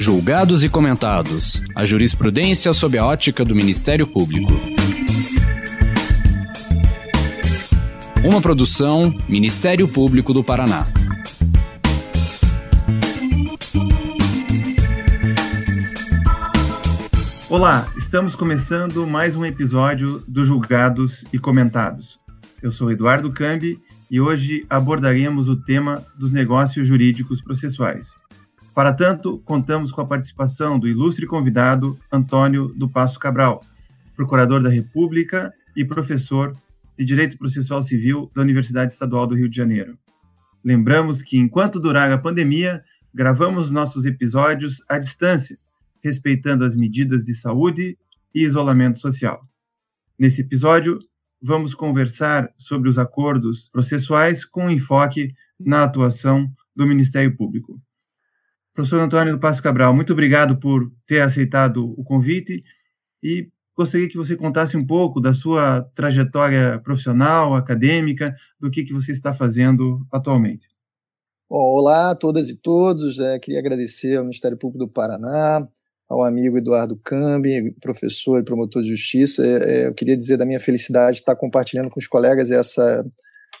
julgados e comentados. A jurisprudência sob a ótica do Ministério Público. Uma produção Ministério Público do Paraná. Olá, estamos começando mais um episódio do Julgados e Comentados. Eu sou Eduardo Cambi e hoje abordaremos o tema dos negócios jurídicos processuais. Para tanto, contamos com a participação do ilustre convidado Antônio do Passo Cabral, procurador da República e professor de Direito Processual Civil da Universidade Estadual do Rio de Janeiro. Lembramos que, enquanto durar a pandemia, gravamos nossos episódios à distância, respeitando as medidas de saúde e isolamento social. Nesse episódio, vamos conversar sobre os acordos processuais com enfoque na atuação do Ministério Público. Professor Antônio do Passo Cabral, muito obrigado por ter aceitado o convite e gostaria que você contasse um pouco da sua trajetória profissional, acadêmica, do que, que você está fazendo atualmente. Bom, olá a todas e todos. É, queria agradecer ao Ministério Público do Paraná, ao amigo Eduardo Cambi, professor e promotor de justiça. É, é, eu queria dizer da minha felicidade estar compartilhando com os colegas essa,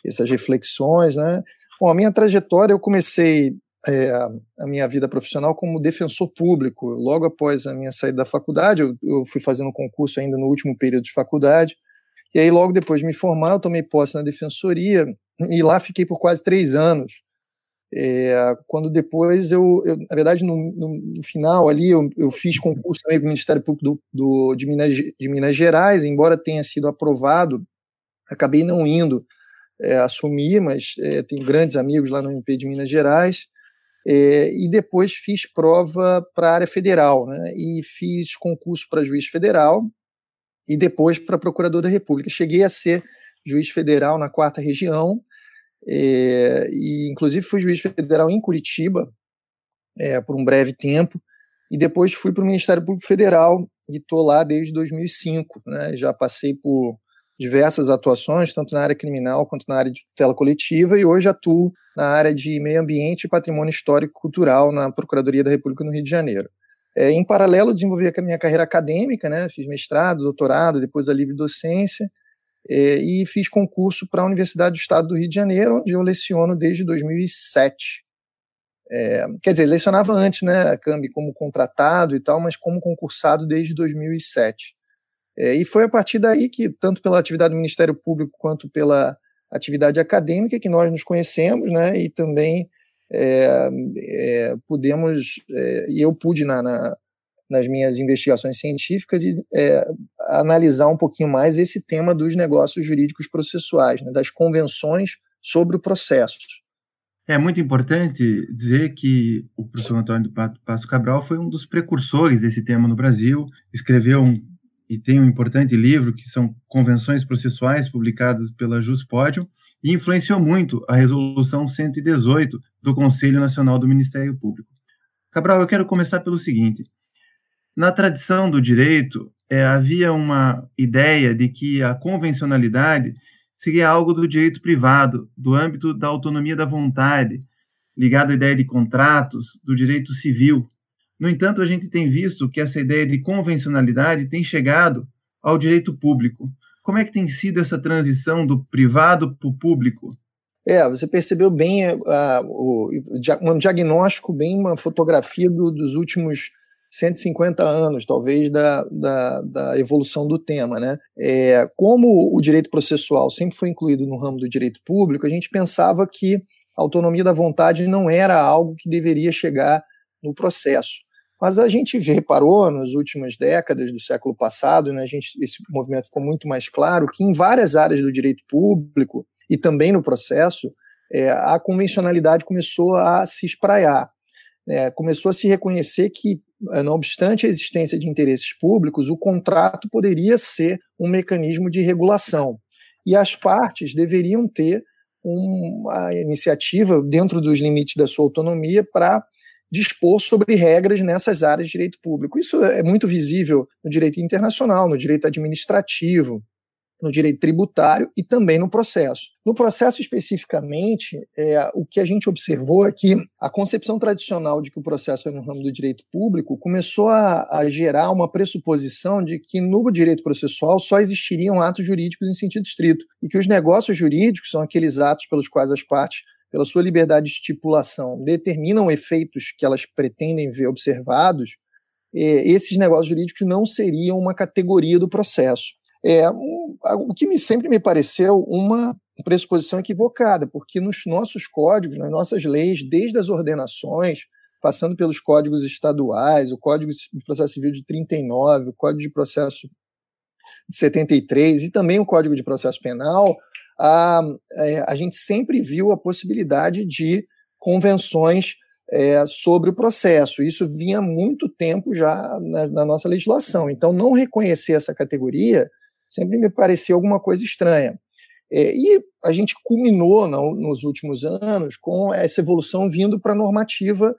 essas reflexões. Né? Bom, a minha trajetória, eu comecei é, a minha vida profissional como defensor público. Logo após a minha saída da faculdade, eu, eu fui fazendo concurso ainda no último período de faculdade, e aí logo depois de me formar, eu tomei posse na defensoria, e lá fiquei por quase três anos. É, quando depois eu, eu, na verdade, no, no final ali, eu, eu, fiz concurso também para o Ministério Público do, do, de, Minas, de Minas Gerais, embora tenha sido aprovado, acabei não indo é, assumir, mas é, tenho grandes amigos lá no MP de Minas Gerais. É, e depois fiz prova para a área federal, né? E fiz concurso para juiz federal e depois para procurador da República. Cheguei a ser juiz federal na quarta região é, e inclusive fui juiz federal em Curitiba é, por um breve tempo e depois fui para o Ministério Público Federal e estou lá desde 2005. Né? Já passei por diversas atuações, tanto na área criminal quanto na área de tutela coletiva, e hoje atuo na área de meio ambiente e patrimônio histórico e cultural na Procuradoria da República no Rio de Janeiro. É, em paralelo, desenvolvi a minha carreira acadêmica, né? fiz mestrado, doutorado, depois a livre docência, é, e fiz concurso para a Universidade do Estado do Rio de Janeiro, onde eu leciono desde 2007. É, quer dizer, lecionava antes, né, a Cambi, como contratado e tal, mas como concursado desde 2007. É, e foi a partir daí que, tanto pela atividade do Ministério Público quanto pela atividade acadêmica que nós nos conhecemos, né? E também é, é, pudemos é, e eu pude na, na, nas minhas investigações científicas e é, analisar um pouquinho mais esse tema dos negócios jurídicos processuais, né? das convenções sobre o processo. É muito importante dizer que o professor Antônio do Passo Cabral foi um dos precursores desse tema no Brasil, escreveu um e tem um importante livro que são Convenções Processuais, publicadas pela Juspódio, e influenciou muito a Resolução 118 do Conselho Nacional do Ministério Público. Cabral, eu quero começar pelo seguinte. Na tradição do direito, é, havia uma ideia de que a convencionalidade seria algo do direito privado, do âmbito da autonomia da vontade, ligado à ideia de contratos, do direito civil, no entanto, a gente tem visto que essa ideia de convencionalidade tem chegado ao direito público. Como é que tem sido essa transição do privado para o público? É, você percebeu bem uh, o, um diagnóstico, bem uma fotografia do, dos últimos 150 anos, talvez, da, da, da evolução do tema. Né? É, como o direito processual sempre foi incluído no ramo do direito público, a gente pensava que a autonomia da vontade não era algo que deveria chegar no processo. Mas a gente reparou nas últimas décadas do século passado, né, a gente, esse movimento ficou muito mais claro, que em várias áreas do direito público e também no processo, é, a convencionalidade começou a se espraiar. É, começou a se reconhecer que, eh, não obstante a existência de interesses públicos, o contrato poderia ser um mecanismo de regulação. E as partes deveriam ter uma iniciativa, dentro dos limites da sua autonomia, para dispor sobre regras nessas áreas de direito público. Isso é muito visível no direito internacional, no direito administrativo, no direito tributário e também no processo. No processo especificamente, é, o que a gente observou é que a concepção tradicional de que o processo é no ramo do direito público começou a, a gerar uma pressuposição de que no direito processual só existiriam atos jurídicos em sentido estrito e que os negócios jurídicos são aqueles atos pelos quais as partes pela sua liberdade de estipulação, determinam efeitos que elas pretendem ver observados, é, esses negócios jurídicos não seriam uma categoria do processo. É, o que me, sempre me pareceu uma pressuposição equivocada, porque nos nossos códigos, nas nossas leis, desde as ordenações, passando pelos códigos estaduais, o Código de Processo Civil de 39, o Código de Processo de 73 e também o Código de Processo Penal, a, é, a gente sempre viu a possibilidade de convenções é, sobre o processo. Isso vinha há muito tempo já na, na nossa legislação. Então, não reconhecer essa categoria sempre me pareceu alguma coisa estranha. É, e a gente culminou no, nos últimos anos com essa evolução vindo para a normativa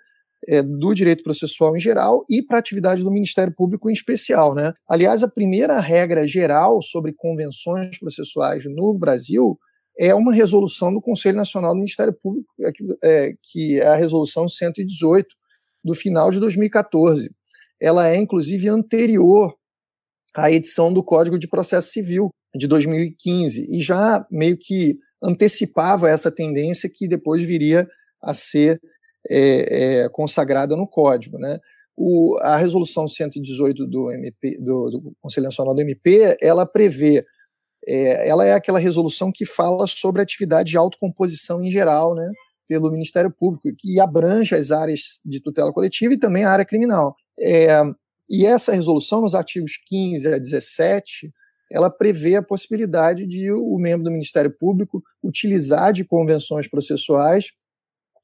é, do direito processual em geral e para a atividade do Ministério Público em especial. Né? Aliás, a primeira regra geral sobre convenções processuais no Brasil é uma resolução do Conselho Nacional do Ministério Público, é, que é, é a resolução 118 do final de 2014. Ela é, inclusive, anterior à edição do Código de Processo Civil de 2015 e já meio que antecipava essa tendência que depois viria a ser é, é consagrada no código, né? O, a resolução 118 do, MP, do, do, Conselho Nacional do MP, ela prevê, é, ela é aquela resolução que fala sobre atividade de autocomposição em geral, né, pelo Ministério Público, que abrange as áreas de tutela coletiva e também a área criminal. É, e essa resolução, nos artigos 15 a 17, ela prevê a possibilidade de o membro do Ministério Público utilizar de convenções processuais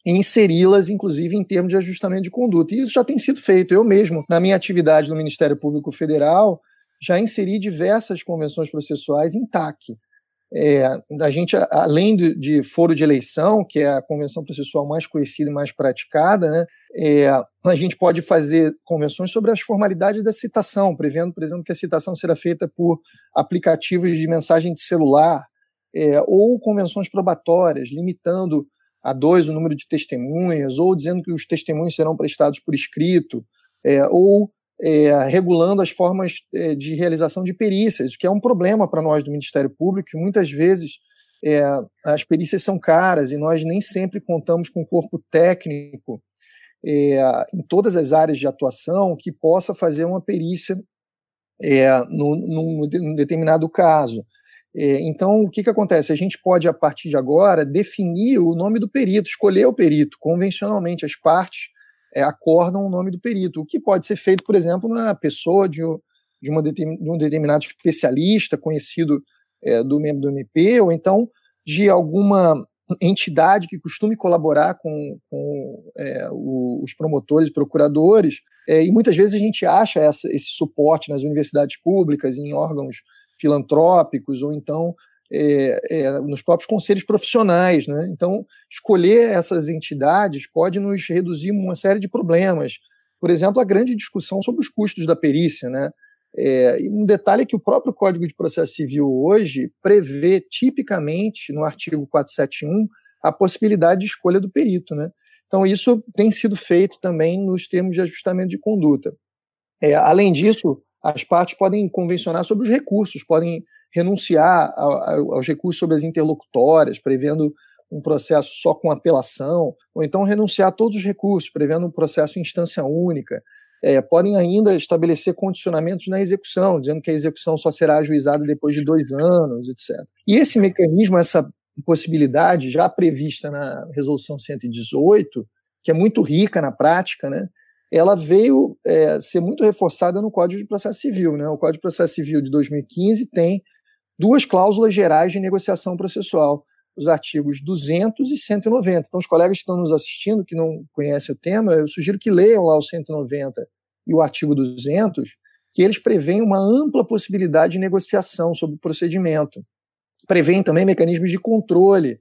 inseri-las, inclusive, em termos de ajustamento de conduta. E isso já tem sido feito. Eu mesmo, na minha atividade no Ministério Público Federal, já inseri diversas convenções processuais em TAC. É, a gente, além de, de foro de eleição, que é a convenção processual mais conhecida e mais praticada, né, é, a gente pode fazer convenções sobre as formalidades da citação, prevendo, por exemplo, que a citação será feita por aplicativos de mensagem de celular, é, ou convenções probatórias, limitando a dois o número de testemunhas, ou dizendo que os testemunhos serão prestados por escrito, é, ou é, regulando as formas é, de realização de perícias, que é um problema para nós do Ministério Público, que muitas vezes é, as perícias são caras e nós nem sempre contamos com o corpo técnico é, em todas as áreas de atuação que possa fazer uma perícia é, num, num determinado caso. É, então, o que, que acontece? A gente pode, a partir de agora, definir o nome do perito, escolher o perito. Convencionalmente, as partes é, acordam o nome do perito, o que pode ser feito, por exemplo, na pessoa de, de, uma, de um determinado especialista conhecido é, do membro do MP, ou então de alguma entidade que costume colaborar com, com é, o, os promotores e procuradores. É, e muitas vezes a gente acha essa, esse suporte nas universidades públicas, em órgãos filantrópicos ou então é, é, nos próprios conselhos profissionais. Né? Então, escolher essas entidades pode nos reduzir uma série de problemas. Por exemplo, a grande discussão sobre os custos da perícia. Né? É, um detalhe é que o próprio Código de Processo Civil hoje prevê, tipicamente, no artigo 471, a possibilidade de escolha do perito. Né? Então, isso tem sido feito também nos termos de ajustamento de conduta. É, além disso, as partes podem convencionar sobre os recursos, podem renunciar aos recursos sobre as interlocutórias, prevendo um processo só com apelação, ou então renunciar a todos os recursos, prevendo um processo em instância única. É, podem ainda estabelecer condicionamentos na execução, dizendo que a execução só será ajuizada depois de dois anos, etc. E esse mecanismo, essa possibilidade já prevista na Resolução 118, que é muito rica na prática, né, ela veio é, ser muito reforçada no Código de Processo Civil. Né? O Código de Processo Civil de 2015 tem duas cláusulas gerais de negociação processual, os artigos 200 e 190. Então, os colegas que estão nos assistindo, que não conhecem o tema, eu sugiro que leiam lá o 190 e o artigo 200, que eles preveem uma ampla possibilidade de negociação sobre o procedimento. Prevêem também mecanismos de controle.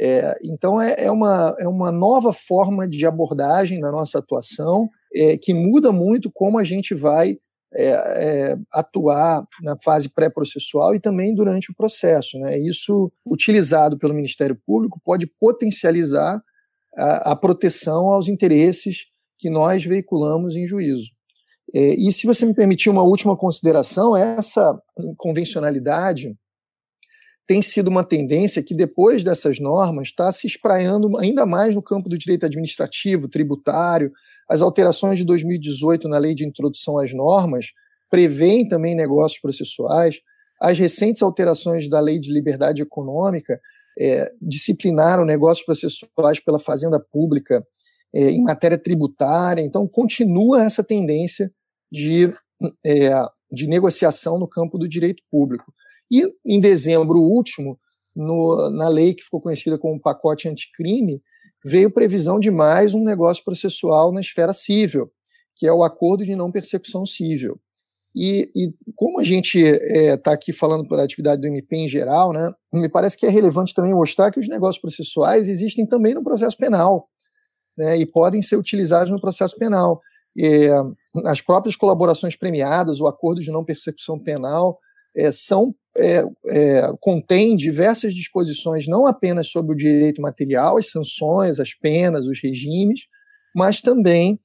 É, então, é, é, uma, é uma nova forma de abordagem na nossa atuação é, que muda muito como a gente vai é, é, atuar na fase pré-processual e também durante o processo. Né? Isso, utilizado pelo Ministério Público, pode potencializar a, a proteção aos interesses que nós veiculamos em juízo. É, e se você me permitir uma última consideração, essa convencionalidade tem sido uma tendência que, depois dessas normas, está se espraiando ainda mais no campo do direito administrativo, tributário, as alterações de 2018 na lei de introdução às normas prevêem também negócios processuais. As recentes alterações da lei de liberdade econômica é, disciplinaram negócios processuais pela fazenda pública é, em matéria tributária. Então, continua essa tendência de, é, de negociação no campo do direito público. E em dezembro último, no, na lei que ficou conhecida como pacote anticrime, veio previsão de mais um negócio processual na esfera civil, que é o acordo de não persecução civil. E, e como a gente está é, tá aqui falando por atividade do MP em geral, né, me parece que é relevante também mostrar que os negócios processuais existem também no processo penal né, e podem ser utilizados no processo penal. É, as próprias colaborações premiadas, o acordo de não persecução penal, é, são é, é, contém diversas disposições, não apenas sobre o direito material, as sanções, as penas, os regimes, mas também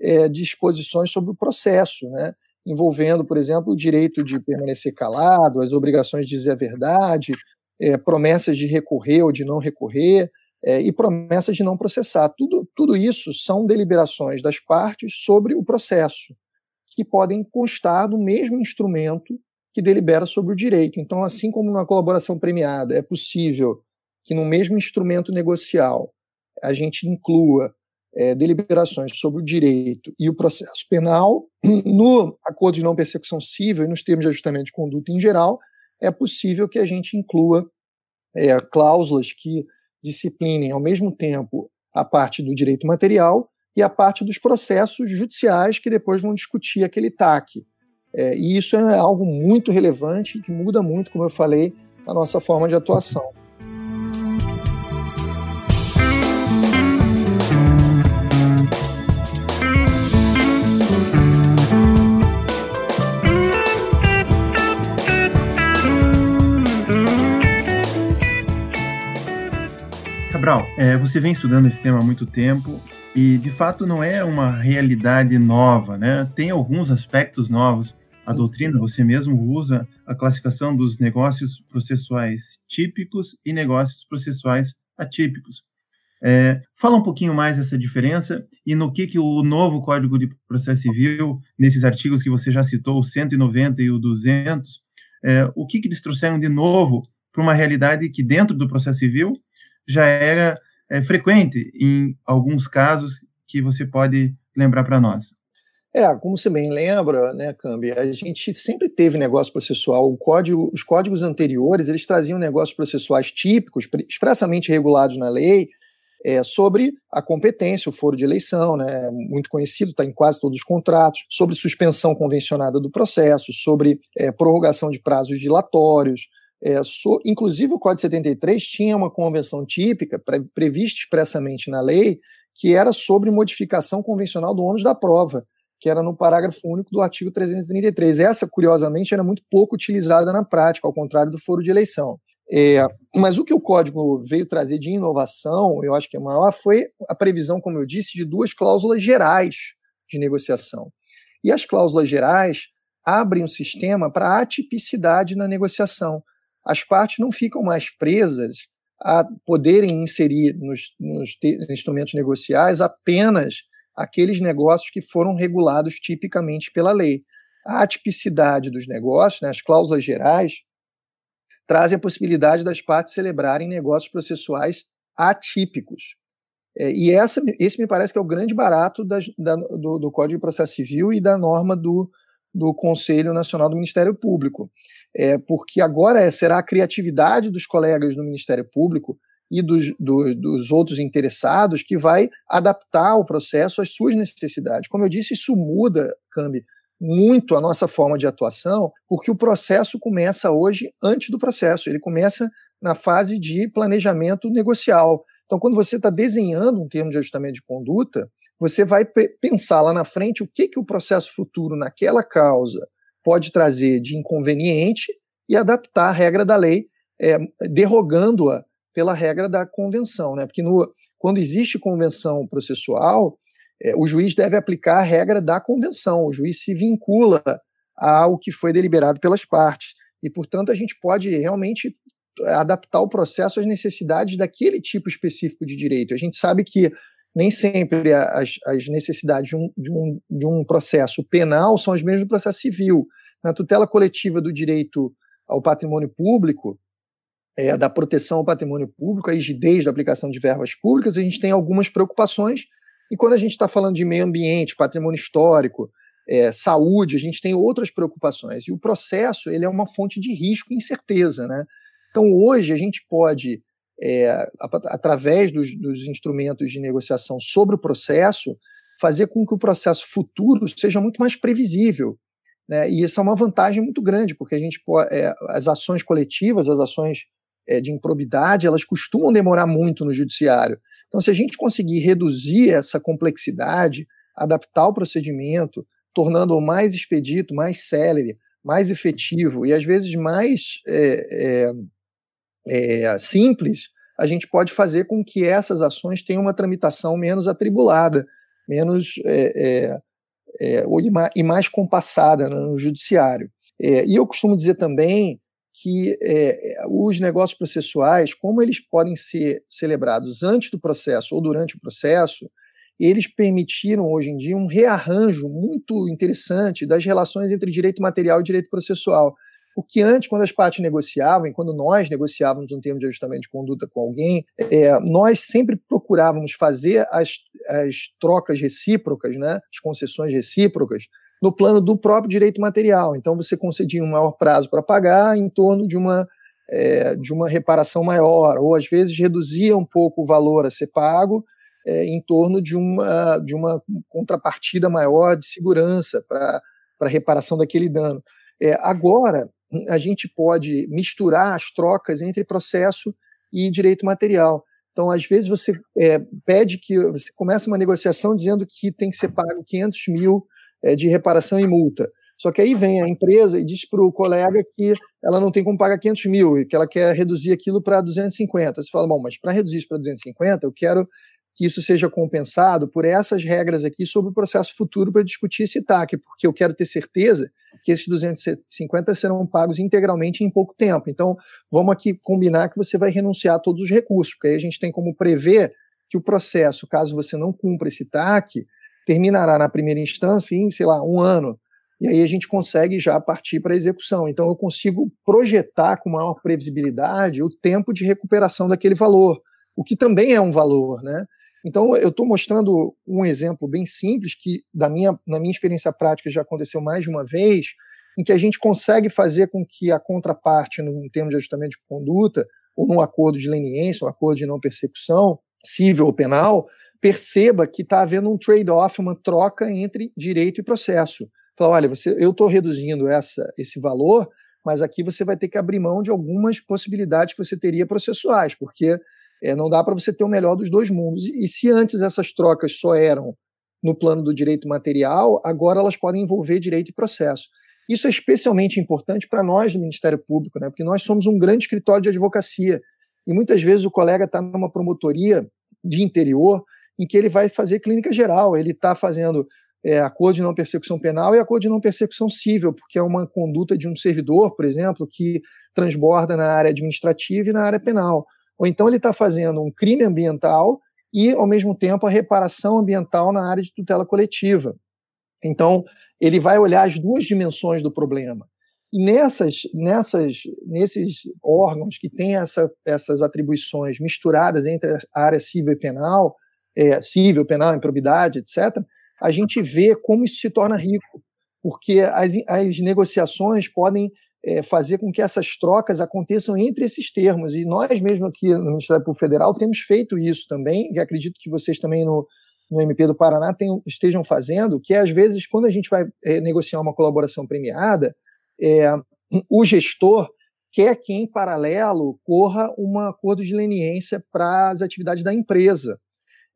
é, disposições sobre o processo, né? envolvendo, por exemplo, o direito de permanecer calado, as obrigações de dizer a verdade, é, promessas de recorrer ou de não recorrer, é, e promessas de não processar. Tudo, tudo isso são deliberações das partes sobre o processo, que podem constar do mesmo instrumento que delibera sobre o direito. Então, assim como na colaboração premiada é possível que no mesmo instrumento negocial a gente inclua é, deliberações sobre o direito e o processo penal, no acordo de não persecução civil e nos termos de ajustamento de conduta em geral, é possível que a gente inclua é, cláusulas que disciplinem ao mesmo tempo a parte do direito material e a parte dos processos judiciais que depois vão discutir aquele TAC. É, e isso é algo muito relevante que muda muito, como eu falei, a nossa forma de atuação. Cabral, é, você vem estudando esse tema há muito tempo e, de fato, não é uma realidade nova, né? Tem alguns aspectos novos a doutrina, você mesmo usa a classificação dos negócios processuais típicos e negócios processuais atípicos. É, fala um pouquinho mais essa diferença e no que, que o novo Código de Processo Civil, nesses artigos que você já citou, o 190 e o 200, é, o que, que eles trouxeram de novo para uma realidade que dentro do processo civil já era é, frequente em alguns casos que você pode lembrar para nós. É, como você bem lembra, né, Cambi, a gente sempre teve negócio processual. Código, os códigos anteriores, eles traziam negócios processuais típicos, expressamente regulados na lei, é, sobre a competência, o foro de eleição, né, muito conhecido, está em quase todos os contratos, sobre suspensão convencionada do processo, sobre é, prorrogação de prazos dilatórios. É, so, inclusive, o Código 73 tinha uma convenção típica, pre, prevista expressamente na lei, que era sobre modificação convencional do ônus da prova que era no parágrafo único do artigo 333. Essa, curiosamente, era muito pouco utilizada na prática, ao contrário do foro de eleição. É, mas o que o código veio trazer de inovação, eu acho que é maior, foi a previsão, como eu disse, de duas cláusulas gerais de negociação. E as cláusulas gerais abrem o sistema para atipicidade na negociação. As partes não ficam mais presas a poderem inserir nos, nos instrumentos negociais apenas aqueles negócios que foram regulados tipicamente pela lei. A atipicidade dos negócios, né, as cláusulas gerais, trazem a possibilidade das partes celebrarem negócios processuais atípicos. É, e essa, esse me parece que é o grande barato das, da, do, do, Código de Processo Civil e da norma do, do Conselho Nacional do Ministério Público. É, porque agora é, será a criatividade dos colegas do Ministério Público e dos, dos outros interessados que vai adaptar o processo às suas necessidades. Como eu disse, isso muda, Cambi, muito a nossa forma de atuação, porque o processo começa hoje antes do processo, ele começa na fase de planejamento negocial. Então, quando você está desenhando um termo de ajustamento de conduta, você vai pensar lá na frente o que, que o processo futuro naquela causa pode trazer de inconveniente e adaptar a regra da lei, é, derrogando-a pela regra da convenção, né? Porque no, quando existe convenção processual, é, o juiz deve aplicar a regra da convenção. O juiz se vincula ao que foi deliberado pelas partes e, portanto, a gente pode realmente é, adaptar o processo às necessidades daquele tipo específico de direito. A gente sabe que nem sempre as, as necessidades de um, de, um, de um processo penal são as mesmas do processo civil. Na tutela coletiva do direito ao patrimônio público, é, da proteção ao patrimônio público, a rigidez da aplicação de verbas públicas, a gente tem algumas preocupações. E quando a gente está falando de meio ambiente, patrimônio histórico, é, saúde, a gente tem outras preocupações. E o processo ele é uma fonte de risco e incerteza. Né? Então, hoje, a gente pode, é, através dos, dos, instrumentos de negociação sobre o processo, fazer com que o processo futuro seja muito mais previsível. Né? E isso é uma vantagem muito grande, porque a gente é, as ações coletivas, as ações é, de improbidade, elas costumam demorar muito no judiciário. Então, se a gente conseguir reduzir essa complexidade, adaptar o procedimento, tornando-o mais expedito, mais célere, mais efetivo e às vezes mais é, é, é simples, a gente pode fazer com que essas ações tenham uma tramitação menos atribulada, menos é, é, e mais compassada né, no judiciário. e eu costumo dizer também que é, os negócios processuais, como eles podem ser celebrados antes do processo ou durante o processo, eles permitiram hoje em dia um rearranjo muito interessante das relações entre direito material e direito processual. O que antes, quando as partes negociavam, e quando nós negociávamos um termo de ajustamento de conduta com alguém, é, nós sempre procurávamos fazer as, as trocas recíprocas, né, as concessões recíprocas, no plano do próprio direito material. Então, você concedia um maior prazo para pagar em torno de uma, é, de uma reparação maior, ou às vezes reduzia um pouco o valor a ser pago é, em torno de uma, de uma contrapartida maior de segurança para a reparação daquele dano. É, agora, a gente pode misturar as trocas entre processo e direito material. Então, às vezes, você é, pede que. Você começa uma negociação dizendo que tem que ser pago 500 mil é, de reparação e multa. Só que aí vem a empresa e diz para o colega que ela não tem como pagar 500 mil e que ela quer reduzir aquilo para 250. Você fala, bom, mas para reduzir isso para 250, eu quero que isso seja compensado por essas regras aqui sobre o processo futuro para discutir esse TAC, porque eu quero ter certeza que esses 250 serão pagos integralmente em pouco tempo. Então, vamos aqui combinar que você vai renunciar a todos os recursos, porque aí a gente tem como prever que o processo, caso você não cumpra esse TAC, terminará na primeira instância em, sei lá, um ano. E aí a gente consegue já partir para a execução. Então eu consigo projetar com maior previsibilidade o tempo de recuperação daquele valor, o que também é um valor, né? Então eu estou mostrando um exemplo bem simples que da minha, na minha experiência prática já aconteceu mais de uma vez, em que a gente consegue fazer com que a contraparte, no termo de ajustamento de conduta, ou num acordo de leniência, um acordo de não persecução, civil ou penal, perceba que está havendo um trade-off, uma troca entre direito e processo. Fala, olha, você, eu estou reduzindo essa, esse valor, mas aqui você vai ter que abrir mão de algumas possibilidades que você teria processuais, porque é, não dá para você ter o melhor dos dois mundos. E se antes essas trocas só eram no plano do direito material, agora elas podem envolver direito e processo. Isso é especialmente importante para nós do Ministério Público, né? porque nós somos um grande escritório de advocacia. E muitas vezes o colega está numa promotoria de interior em que ele vai fazer clínica geral, ele está fazendo é, acordo de não persecução penal e acordo de não persecução civil, porque é uma conduta de um servidor, por exemplo, que transborda na área administrativa e na área penal. Ou então ele está fazendo um crime ambiental e, ao mesmo tempo, a reparação ambiental na área de tutela coletiva. Então, ele vai olhar as duas dimensões do problema. E nessas, nessas, nesses órgãos que têm essa, essas atribuições misturadas entre a área civil e penal, é, civil, penal, improbidade, etc., a gente vê como isso se torna rico, porque as, as negociações podem é, fazer com que essas trocas aconteçam entre esses termos, e nós mesmo aqui no Ministério Público Federal temos feito isso também, e acredito que vocês também no, no MP do Paraná estejam fazendo, que às vezes quando a gente vai é, negociar uma colaboração premiada, é, o gestor quer que em paralelo corra um acordo de leniência para as atividades da empresa.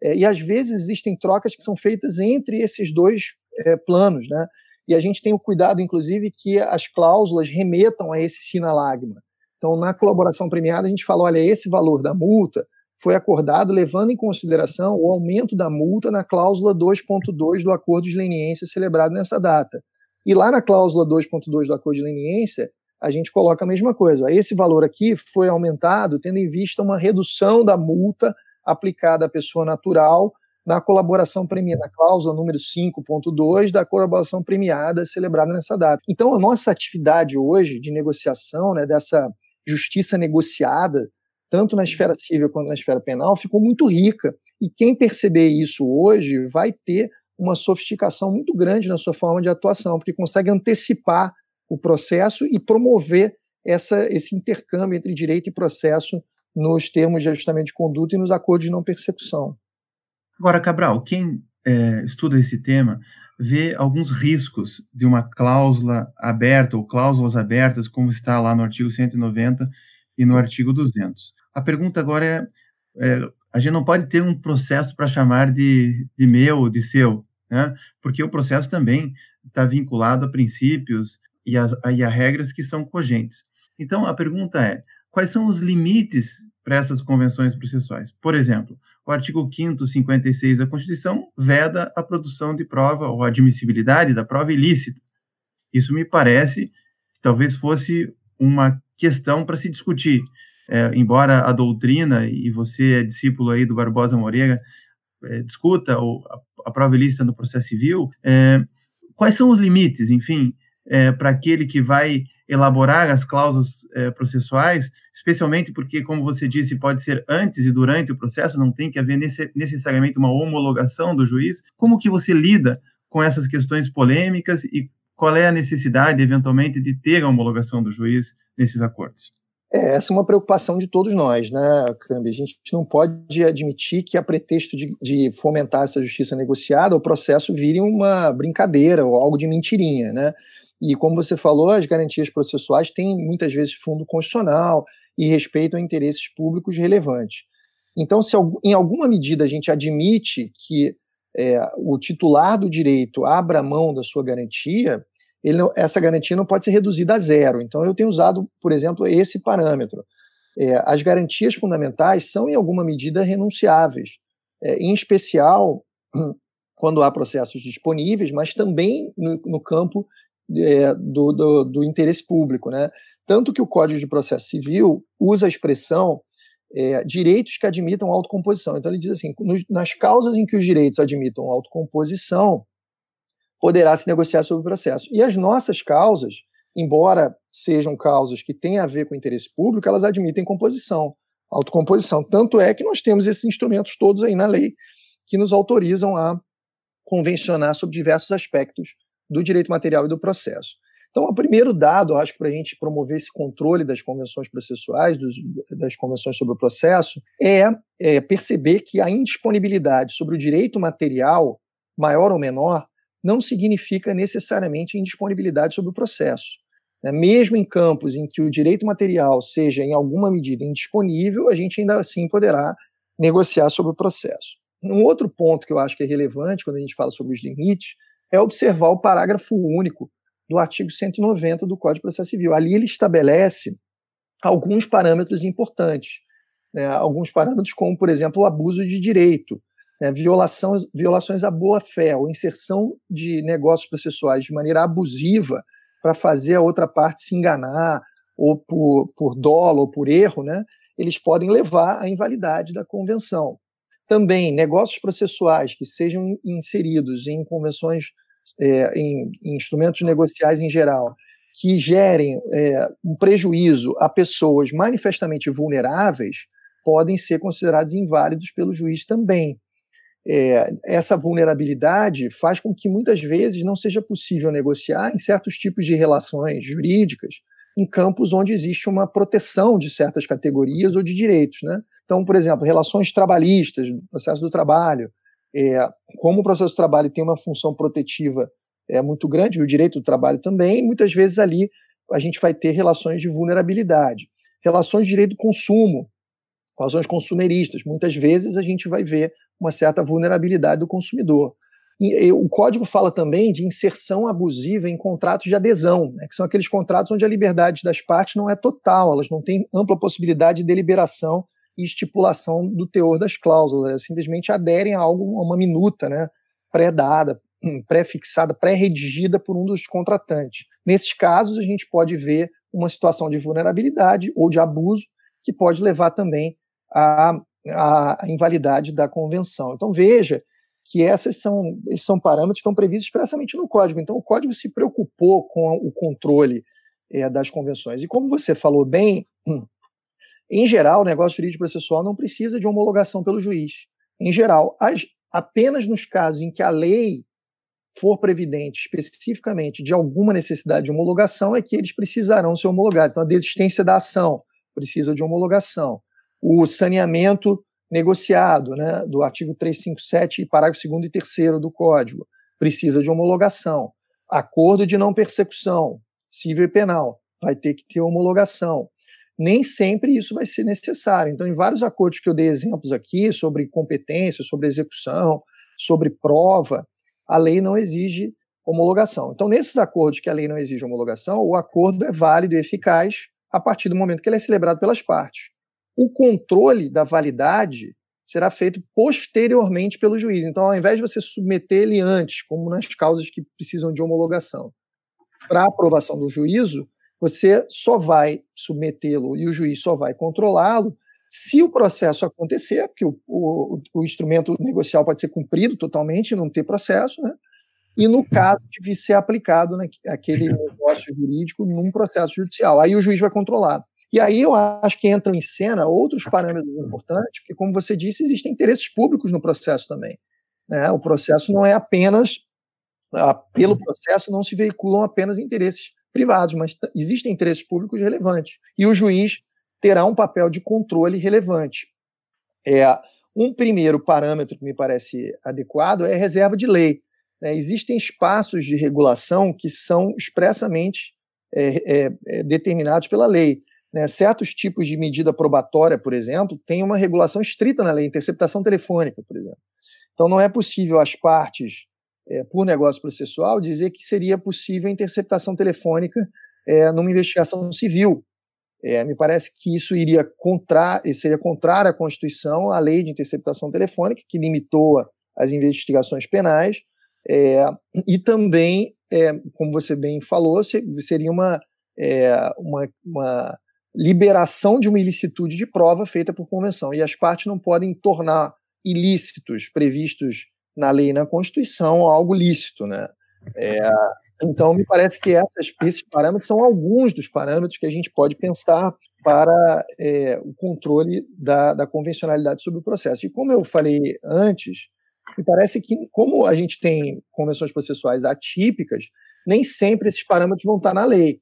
É, e às vezes existem trocas que são feitas entre esses dois é, planos, né? E a gente tem o cuidado, inclusive, que as cláusulas remetam a esse sinalagma. Então, na colaboração premiada, a gente fala: olha, esse valor da multa foi acordado levando em consideração o aumento da multa na cláusula 2.2 do acordo de leniência celebrado nessa data. E lá na cláusula 2.2 do acordo de leniência, a gente coloca a mesma coisa. Esse valor aqui foi aumentado tendo em vista uma redução da multa aplicada à pessoa natural na colaboração premiada, na cláusula número 5.2 da colaboração premiada celebrada nessa data. Então, a nossa atividade hoje de negociação, né, dessa justiça negociada, tanto na esfera civil quanto na esfera penal, ficou muito rica. E quem perceber isso hoje vai ter uma sofisticação muito grande na sua forma de atuação, porque consegue antecipar o processo e promover essa, esse intercâmbio entre direito e processo nos termos de ajustamento de conduta e nos acordos de não persecução. Agora, Cabral, quem é, estuda esse tema vê alguns riscos de uma cláusula aberta ou cláusulas abertas, como está lá no artigo 190 e no artigo 200. A pergunta agora é, é a gente não pode ter um processo para chamar de, de meu ou de seu, né? porque o processo também está vinculado a princípios e a, a, e a regras que são cogentes. Então, a pergunta é, quais são os limites para essas convenções processuais. Por exemplo, o artigo 5 56 da Constituição veda a produção de prova ou admissibilidade da prova ilícita. Isso me parece que talvez fosse uma questão para se discutir. É, embora a doutrina, e você é discípulo aí do Barbosa Morega, é, discuta ou, a, a prova ilícita no processo civil, é, quais são os limites, enfim, é, para aquele que vai elaborar as cláusulas eh, processuais, especialmente porque, como você disse, pode ser antes e durante o processo, não tem que haver necessariamente uma homologação do juiz. Como que você lida com essas questões polêmicas e qual é a necessidade, eventualmente, de ter a homologação do juiz nesses acordos? É, essa é uma preocupação de todos nós, né, Câmbio? A gente não pode admitir que, a pretexto de, de, fomentar essa justiça negociada, o processo vire uma brincadeira ou algo de mentirinha, né? E como você falou, as garantias processuais têm muitas vezes fundo constitucional e respeitam interesses públicos relevantes. Então, se em alguma medida a gente admite que é, o titular do direito abra mão da sua garantia, não, essa garantia não pode ser reduzida a zero. Então, eu tenho usado, por exemplo, esse parâmetro. É, as garantias fundamentais são, em alguma medida, renunciáveis, é, em especial hum, quando há processos disponíveis, mas também no, no campo é, do, do, do, interesse público. Né? Tanto que o Código de Processo Civil usa a expressão é, direitos que admitam autocomposição. Então, ele diz assim: nas causas em que os direitos admitam autocomposição, poderá se negociar sobre o processo. E as nossas causas, embora sejam causas que têm a ver com o interesse público, elas admitem composição, autocomposição. Tanto é que nós temos esses instrumentos todos aí na lei que nos autorizam a convencionar sobre diversos aspectos do direito material e do processo. Então, o primeiro dado, eu acho que para a gente promover esse controle das convenções processuais, dos, das convenções sobre o processo, é, é perceber que a indisponibilidade sobre o direito material, maior ou menor, não significa necessariamente indisponibilidade sobre o processo. Né, mesmo em campos em que o direito material seja, em alguma medida, indisponível, a gente ainda assim poderá negociar sobre o processo. Um outro ponto que eu acho que é relevante quando a gente fala sobre os limites é observar o parágrafo único do artigo 190 do Código de Processo Civil. Ali ele estabelece alguns parâmetros importantes, né, alguns parâmetros como, por exemplo, o abuso de direito, né, violações, violações à boa-fé, ou inserção de negócios processuais de maneira abusiva para fazer a outra parte se enganar, ou por, por dolo, ou por erro, né, eles podem levar à invalidade da convenção. Também, negócios processuais que sejam inseridos em convenções é, em, em, instrumentos negociais em geral, que gerem é, um prejuízo a pessoas manifestamente vulneráveis, podem ser considerados inválidos pelo juiz também. É, essa vulnerabilidade faz com que muitas vezes não seja possível negociar em certos tipos de relações jurídicas em campos onde existe uma proteção de certas categorias ou de direitos, né? Então, por exemplo, relações trabalhistas, processo do trabalho, é, como o processo de trabalho tem uma função protetiva é muito grande, e o direito do trabalho também, muitas vezes ali a gente vai ter relações de vulnerabilidade. Relações de direito do consumo, relações consumeristas, muitas vezes a gente vai ver uma certa vulnerabilidade do consumidor. E, e o código fala também de inserção abusiva em contratos de adesão, né, que são aqueles contratos onde a liberdade das partes não é total, elas não têm ampla possibilidade de deliberação e estipulação do teor das cláusulas. Elas simplesmente aderem a algo, a uma minuta né, pré-dada, hum, pré-fixada, pré-redigida por um dos contratantes. Nesses casos, a gente pode ver uma situação de vulnerabilidade ou de abuso que pode levar também à, à invalidade da convenção. Então, veja que essas são, esses são parâmetros que estão previstos expressamente no código. Então, o código se preocupou com o controle é, das convenções. E como você falou bem, hum, em geral, o negócio jurídico processual não precisa de homologação pelo juiz. Em geral, as, apenas nos casos em que a lei for previdente especificamente de alguma necessidade de homologação, é que eles precisarão ser homologados. Então, a desistência da ação precisa de homologação. O saneamento negociado, né, do artigo 357, parágrafo 2 e 3 do Código, precisa de homologação. Acordo de não persecução, civil e penal, vai ter que ter homologação nem sempre isso vai ser necessário. Então, em vários acordos que eu dei exemplos aqui, sobre competência, sobre execução, sobre prova, a lei não exige homologação. Então, nesses acordos que a lei não exige homologação, o acordo é válido e eficaz a partir do momento que ele é celebrado pelas partes. O controle da validade será feito posteriormente pelo juiz. Então, ao invés de você submeter ele antes, como nas causas que precisam de homologação, para aprovação do juízo, você só vai submetê-lo e o juiz só vai controlá-lo se o processo acontecer, porque o, o, o, instrumento negocial pode ser cumprido totalmente, e não ter processo, né? E no uhum. caso de ser aplicado naquele né, uhum. negócio jurídico num processo judicial. Aí o juiz vai controlar. E aí eu acho que entram em cena outros parâmetros importantes, porque, como você disse, existem interesses públicos no processo também. Né? O processo não é apenas. Ah, pelo uhum. processo não se veiculam apenas interesses privados, mas existem interesses públicos relevantes. E o juiz terá um papel de controle relevante. É, um primeiro parâmetro que me parece adequado é a reserva de lei. É, existem espaços de regulação que são expressamente é, é, é, determinados pela lei. Né? Certos tipos de medida probatória, por exemplo, tem uma regulação estrita na lei, interceptação telefônica, por exemplo. Então, não é possível as partes é, por negócio processual, dizer que seria possível interceptação telefônica é, numa investigação civil. É, me parece que isso iria contra, seria contrário à Constituição, à lei de interceptação telefônica, que limitou as investigações penais, é, e também, é, como você bem falou, seria uma, é, uma, uma liberação de uma ilicitude de prova feita por convenção. E as partes não podem tornar ilícitos previstos na lei e na Constituição algo lícito, né? É, então, me parece que essas, esses parâmetros são alguns dos parâmetros que a gente pode pensar para é, o controle da, da, convencionalidade sobre o processo. E como eu falei antes, me parece que, como a gente tem convenções processuais atípicas, nem sempre esses parâmetros vão estar na lei.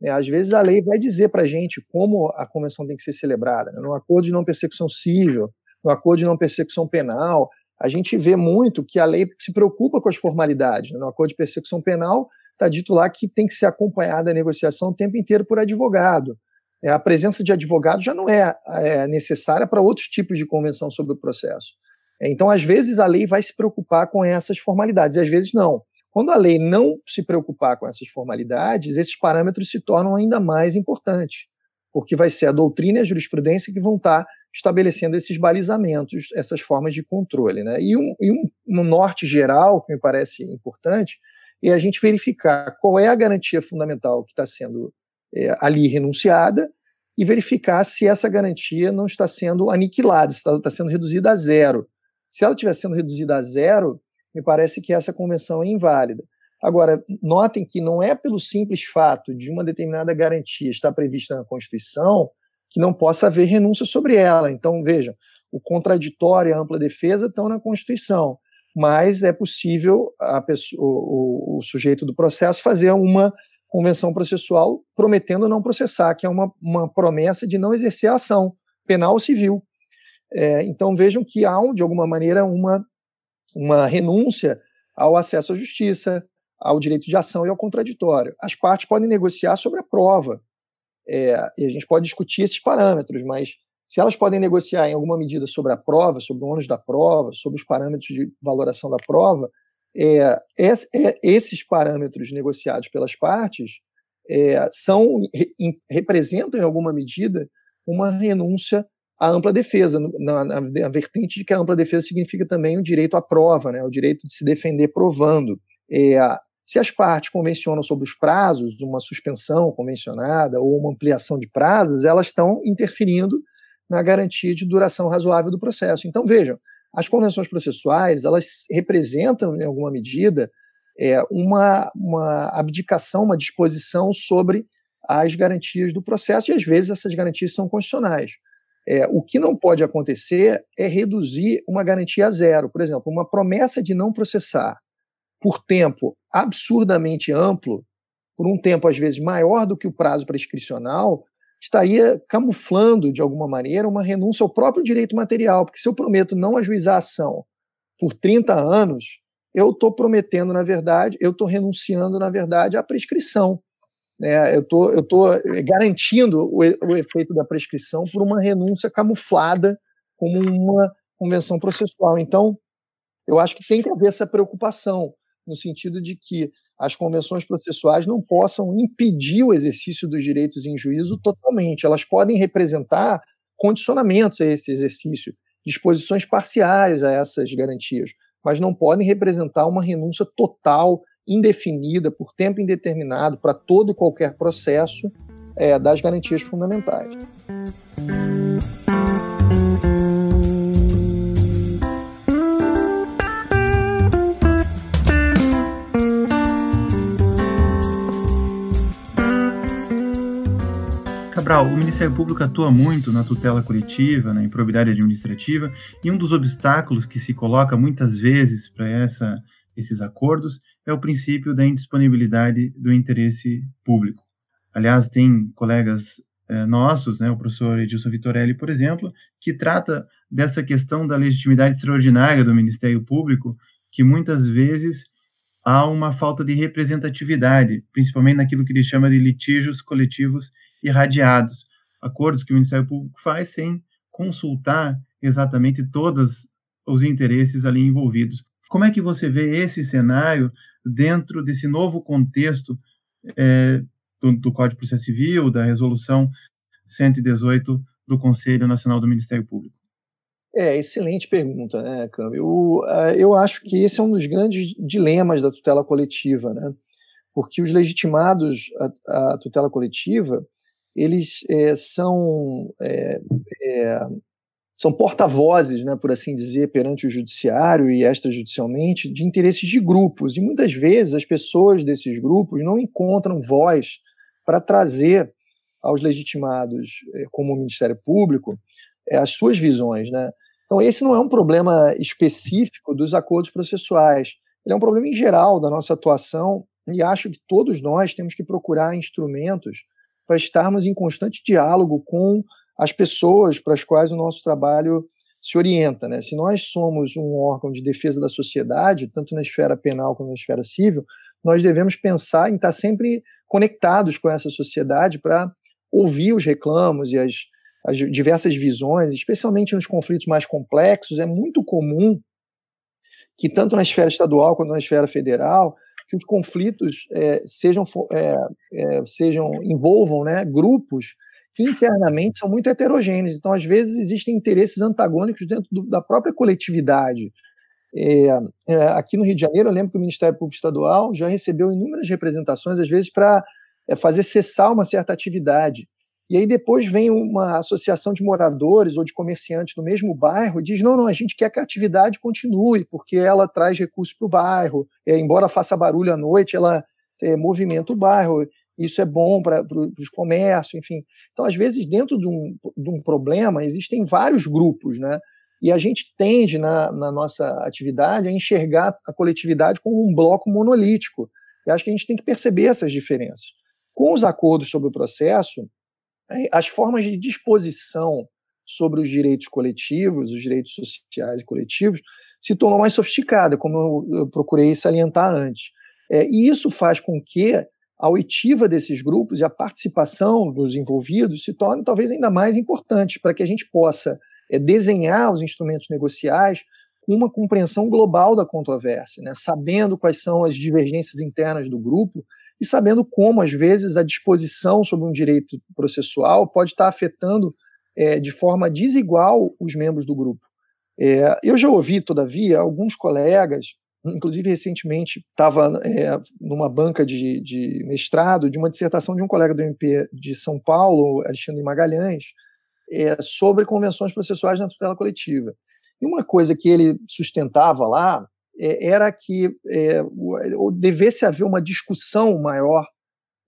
Né? Às vezes, a lei vai dizer para a gente como a convenção tem que ser celebrada. Né? No acordo de não persecução civil, no acordo de não persecução penal, a gente vê muito que a lei se preocupa com as formalidades. Né? No acordo de persecução penal, está dito lá que tem que ser acompanhada a negociação o tempo inteiro por advogado. É, a presença de advogado já não é, é necessária para outros tipos de convenção sobre o processo. É, então, às vezes, a lei vai se preocupar com essas formalidades, e às vezes não. Quando a lei não se preocupar com essas formalidades, esses parâmetros se tornam ainda mais importantes, porque vai ser a doutrina e a jurisprudência que vão estar tá estabelecendo esses balizamentos, essas formas de controle. Né? E, um, e um, um norte geral, que me parece importante, é a gente verificar qual é a garantia fundamental que está sendo é, ali renunciada e verificar se essa garantia não está sendo aniquilada, se está, está sendo reduzida a zero. Se ela estiver sendo reduzida a zero, me parece que essa convenção é inválida. Agora, notem que não é pelo simples fato de uma determinada garantia estar prevista na Constituição que não possa haver renúncia sobre ela. Então, vejam, o contraditório e a ampla defesa estão na Constituição, mas é possível pessoa, o, o, sujeito do processo fazer uma convenção processual prometendo não processar, que é uma, uma promessa de não exercer a ação penal ou civil. É, então vejam que há, de alguma maneira, uma, uma renúncia ao acesso à justiça, ao direito de ação e ao contraditório. As partes podem negociar sobre a prova, é, e a gente pode discutir esses parâmetros, mas se elas podem negociar em alguma medida sobre a prova, sobre o ônus da prova, sobre os parâmetros de valoração da prova, é, é, esses parâmetros negociados pelas partes é, são re, representam em alguma medida uma renúncia à ampla defesa na, na, na, vertente de que a ampla defesa significa também o direito à prova, né, o direito de se defender provando. É, se as partes convencionam sobre os prazos, uma suspensão convencionada ou uma ampliação de prazos, elas estão interferindo na garantia de duração razoável do processo. Então, vejam, as convenções processuais, elas representam, em alguma medida, é, uma, uma abdicação, uma disposição sobre as garantias do processo, e às vezes essas garantias são constitucionais. É, o que não pode acontecer é reduzir uma garantia a zero. Por exemplo, uma promessa de não processar por tempo absurdamente amplo, por um tempo às vezes maior do que o prazo prescricional, estaria camuflando de alguma maneira uma renúncia ao próprio direito material, porque se eu prometo não ajuizar a ação por 30 anos, eu estou prometendo, na verdade, eu estou renunciando, na verdade, à prescrição. Né? Eu estou eu tô garantindo o, o efeito da prescrição por uma renúncia camuflada como uma convenção processual. Então, eu acho que tem que haver essa preocupação no sentido de que as convenções processuais não possam impedir o exercício dos direitos em juízo totalmente. Elas podem representar condicionamentos a esse exercício, disposições parciais a essas garantias, mas não podem representar uma renúncia total, indefinida, por tempo indeterminado, para todo e qualquer processo é, das garantias fundamentais. Cabral, o Ministério Público atua muito na tutela coletiva, na improbidade administrativa, e um dos obstáculos que se coloca muitas vezes para esses acordos é o princípio da indisponibilidade do interesse público. Aliás, tem colegas eh, nossos, né, o professor Edilson Vitorelli, por exemplo, que trata dessa questão da legitimidade extraordinária do Ministério Público, que muitas vezes há uma falta de representatividade, principalmente naquilo que ele chama de litígios coletivos irradiados. Acordos que o Ministério Público faz sem consultar exatamente todos os interesses ali envolvidos. Como é que você vê esse cenário dentro desse novo contexto é, do, do Código de Processo Civil, da Resolução 118 do Conselho Nacional do Ministério Público? É, excelente pergunta, né, Câmbio? Eu, é, eu acho que esse é um dos grandes dilemas da tutela coletiva, né? Porque os legitimados à, à tutela coletiva, eles é, são é, é, são porta-vozes, né, por assim dizer, perante o judiciário e extrajudicialmente, de interesses de grupos. E muitas vezes as pessoas desses grupos não encontram voz para trazer aos legitimados, é, como o Ministério Público, é, as suas visões. Né? Então, esse não é um problema específico dos acordos processuais. Ele é um problema em geral da nossa atuação e acho que todos nós temos que procurar instrumentos para estarmos em constante diálogo com as pessoas para as quais o nosso trabalho se orienta. Né? Se nós somos um órgão de defesa da sociedade, tanto na esfera penal como na esfera civil, nós devemos pensar em estar sempre conectados com essa sociedade para ouvir os reclamos e as, as diversas visões, especialmente nos conflitos mais complexos. É muito comum que, tanto na esfera estadual quanto na esfera federal, que os conflitos é, sejam, é, é, sejam envolvam né, grupos que internamente são muito heterogêneos. Então, às vezes, existem interesses antagônicos dentro do, da própria coletividade. É, é, aqui no Rio de Janeiro, eu lembro que o Ministério Público Estadual já recebeu inúmeras representações, às vezes, para é, fazer cessar uma certa atividade. E aí depois vem uma associação de moradores ou de comerciantes no mesmo bairro e diz: não, não, a gente quer que a atividade continue, porque ela traz recursos para o bairro. É, embora faça barulho à noite, ela é, movimenta o bairro. Isso é bom para os comércios, enfim. Então, às vezes, dentro de um, de um problema, existem vários grupos, né? E a gente tende na, na, nossa atividade a enxergar a coletividade como um bloco monolítico. E acho que a gente tem que perceber essas diferenças. Com os acordos sobre o processo, as formas de disposição sobre os direitos coletivos, os direitos sociais e coletivos, se tornou mais sofisticada, como eu, procurei salientar antes. É, e isso faz com que a oitiva desses grupos e a participação dos envolvidos se torne talvez ainda mais importante para que a gente possa é, desenhar os instrumentos negociais com uma compreensão global da controvérsia, né? sabendo quais são as divergências internas do grupo e sabendo como, às vezes, a disposição sobre um direito processual pode estar afetando é, de forma desigual os membros do grupo. É, eu já ouvi, todavia, alguns colegas, inclusive recentemente estava é, numa banca de, de, mestrado de uma dissertação de um colega do MP de São Paulo, Alexandre Magalhães, é, sobre convenções processuais na tutela coletiva. E uma coisa que ele sustentava lá é, era que é, devesse haver uma discussão maior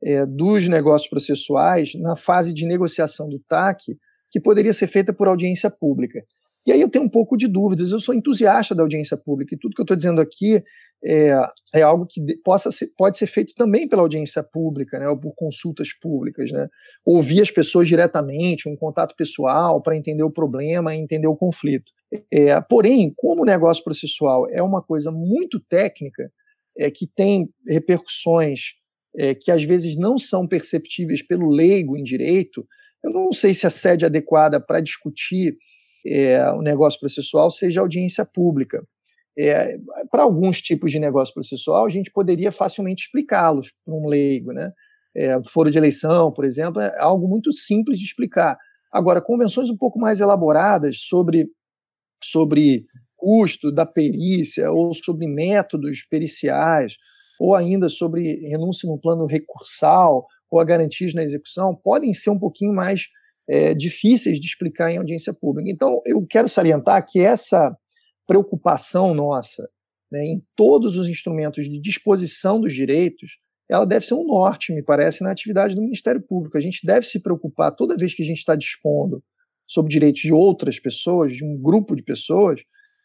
é, dos negócios processuais na fase de negociação do TAC, que poderia ser feita por audiência pública. E aí eu tenho um pouco de dúvidas. Eu sou entusiasta da audiência pública e tudo que eu estou dizendo aqui é, é algo que possa ser, pode ser feito também pela audiência pública, né, ou por consultas públicas. Né? Ouvir as pessoas diretamente, um contato pessoal para entender o problema, entender o conflito. É, porém, como o negócio processual é uma coisa muito técnica, é, que tem repercussões é, que às vezes não são perceptíveis pelo leigo em direito, eu não sei se é a sede é adequada para discutir é, o negócio processual seja audiência pública. É, para alguns tipos de negócio processual, a gente poderia facilmente explicá-los para um leigo. Né? É, foro de eleição, por exemplo, é algo muito simples de explicar. Agora, convenções um pouco mais elaboradas sobre, sobre custo da perícia, ou sobre métodos periciais, ou ainda sobre renúncia no plano recursal, ou a garantias na execução, podem ser um pouquinho mais é, difíceis de explicar em audiência pública. Então, eu quero salientar que essa preocupação nossa né, em todos os instrumentos de disposição dos direitos, ela deve ser um norte, me parece, na atividade do Ministério Público. A gente deve se preocupar toda vez que a gente está dispondo sobre direitos de outras pessoas, de um grupo de pessoas,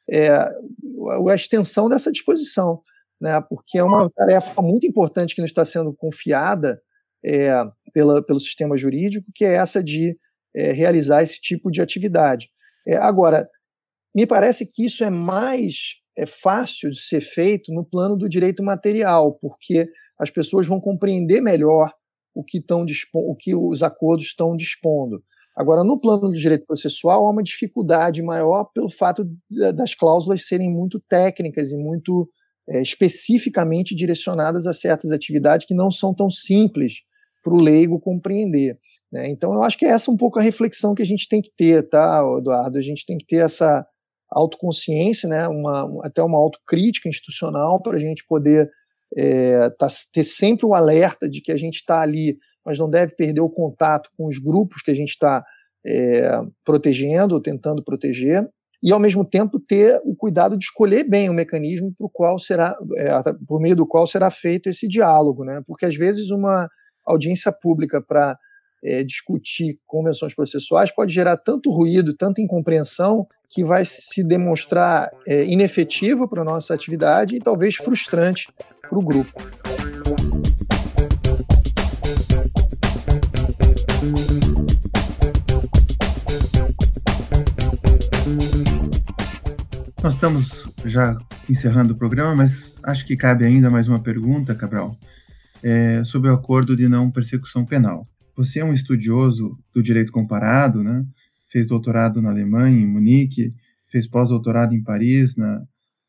é, a extensão dessa disposição, né? porque é uma tarefa muito importante que nos está sendo confiada é, pela, pelo sistema jurídico, que é essa de é, realizar esse tipo de atividade. É, agora, me parece que isso é mais é, fácil de ser feito no plano do direito material, porque as pessoas vão compreender melhor o que, estão, o que os acordos estão dispondo. Agora, no plano do direito processual, há uma dificuldade maior pelo fato das cláusulas serem muito técnicas e muito é, especificamente direcionadas a certas atividades que não são tão simples para o leigo compreender. Né? Então, eu acho que é essa um pouco a reflexão que a gente tem que ter, tá, Eduardo? A gente tem que ter essa autoconsciência, né? uma, até uma autocrítica institucional para a gente poder é, tá, ter sempre o alerta de que a gente está ali, mas não deve perder o contato com os grupos que a gente está é, protegendo ou tentando proteger, e ao mesmo tempo ter o cuidado de escolher bem o mecanismo por, qual será, é, por meio do qual será feito esse diálogo, né? porque às vezes uma audiência pública para é, discutir convenções processuais pode gerar tanto ruído, tanta incompreensão, que vai se demonstrar é, inefetivo para a nossa atividade e talvez frustrante para o grupo. Nós estamos já encerrando o programa, mas acho que cabe ainda mais uma pergunta, Cabral, é, sobre o acordo de não persecução penal. Você é um estudioso do direito comparado, né? Fez doutorado na Alemanha, em Munique, fez pós-doutorado em Paris, na,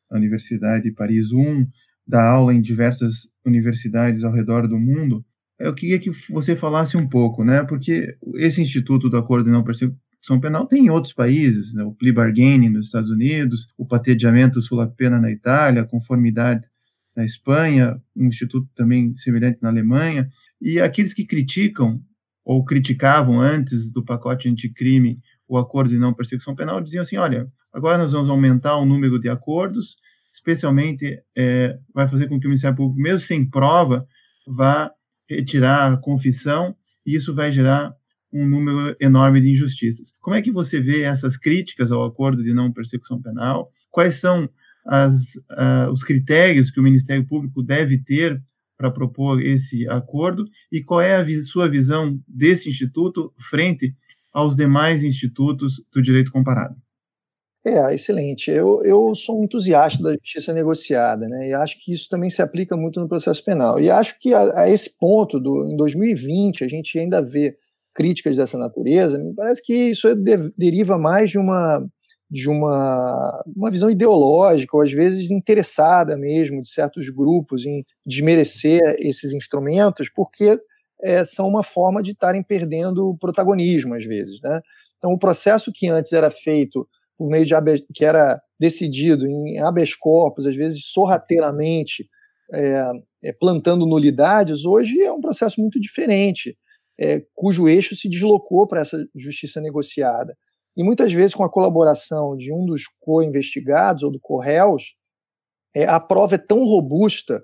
Universidade de Paris I, dá aula em diversas universidades ao redor do mundo. Eu queria que você falasse um pouco, né? Porque esse Instituto do Acordo e Não Persecução Penal tem em outros países, né? o plea bargaining nos Estados Unidos, o patejamento sulapena na Itália, a conformidade na Espanha, um instituto também semelhante na Alemanha. E aqueles que criticam ou criticavam antes do pacote anticrime o acordo de não perseguição penal, diziam assim: olha, agora nós vamos aumentar o número de acordos, especialmente é, vai fazer com que o Ministério Público, mesmo sem prova, vá retirar a confissão, e isso vai gerar um número enorme de injustiças. Como é que você vê essas críticas ao acordo de não persecução penal? Quais são as, uh, os critérios que o Ministério Público deve ter para propor esse acordo e qual é a sua visão desse instituto frente aos demais institutos do direito comparado? É, excelente. Eu, eu sou um entusiasta da justiça negociada, né? E acho que isso também se aplica muito no processo penal. E acho que a, a esse ponto, do, em 2020, a gente ainda vê críticas dessa natureza. Me parece que isso é deriva mais de uma de uma, uma visão ideológica, ou às vezes interessada mesmo, de certos grupos em desmerecer esses instrumentos, porque é, são uma forma de estarem perdendo protagonismo, às vezes. Né? Então, o processo que antes era feito por meio de que era decidido em habeas corpus, às vezes sorrateiramente, é, é, plantando nulidades, hoje é um processo muito diferente, é, cujo eixo se deslocou para essa justiça negociada e muitas vezes com a colaboração de um dos co-investigados ou do co é, a prova é tão robusta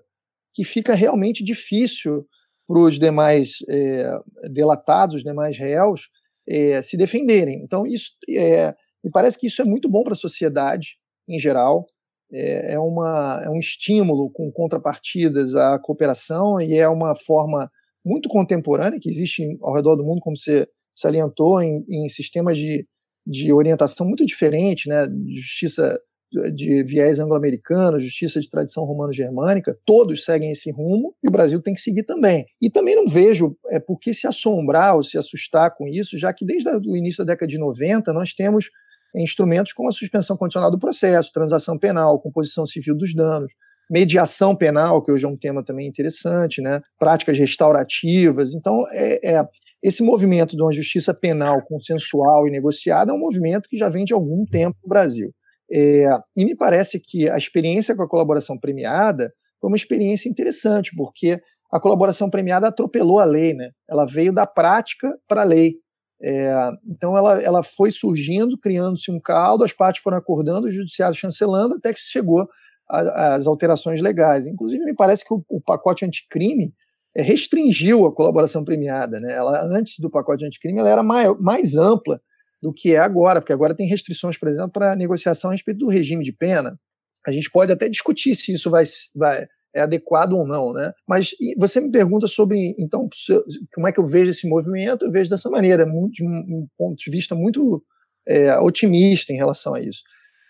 que fica realmente difícil para os demais é, delatados, os demais réus, é, se defenderem. Então, isso é, me parece que isso é muito bom para a sociedade em geral, é, é, uma, é um estímulo com contrapartidas à cooperação e é uma forma muito contemporânea que existe ao redor do mundo, como você salientou, em, em sistemas de de orientação muito diferente, né, justiça de viés anglo-americano, justiça de tradição romano-germânica, todos seguem esse rumo e o Brasil tem que seguir também. E também não vejo é, por que se assombrar ou se assustar com isso, já que desde o início da década de 90 nós temos instrumentos como a suspensão condicional do processo, transação penal, composição civil dos danos, mediação penal, que hoje é um tema também interessante, né? práticas restaurativas. Então, é, é, esse movimento de uma justiça penal consensual e negociada é um movimento que já vem de algum uhum. tempo no Brasil. É, e me parece que a experiência com a colaboração premiada foi uma experiência interessante, porque a colaboração premiada atropelou a lei, né? ela veio da prática para a lei. É, então ela, ela foi surgindo, criando-se um caldo, as partes foram acordando, o judiciário chancelando, até que se chegou às alterações legais. Inclusive, me parece que o, o pacote anticrime é, restringiu a colaboração premiada. Né? Ela, antes do pacote anticrime, ela era mais, mais ampla do que é agora, porque agora tem restrições, por exemplo, para negociação a respeito do regime de pena. A gente pode até discutir se isso vai, vai é adequado ou não, né? Mas você me pergunta sobre, então, como é que eu vejo esse movimento? Eu vejo dessa maneira, de um ponto de vista muito é, otimista em relação a isso.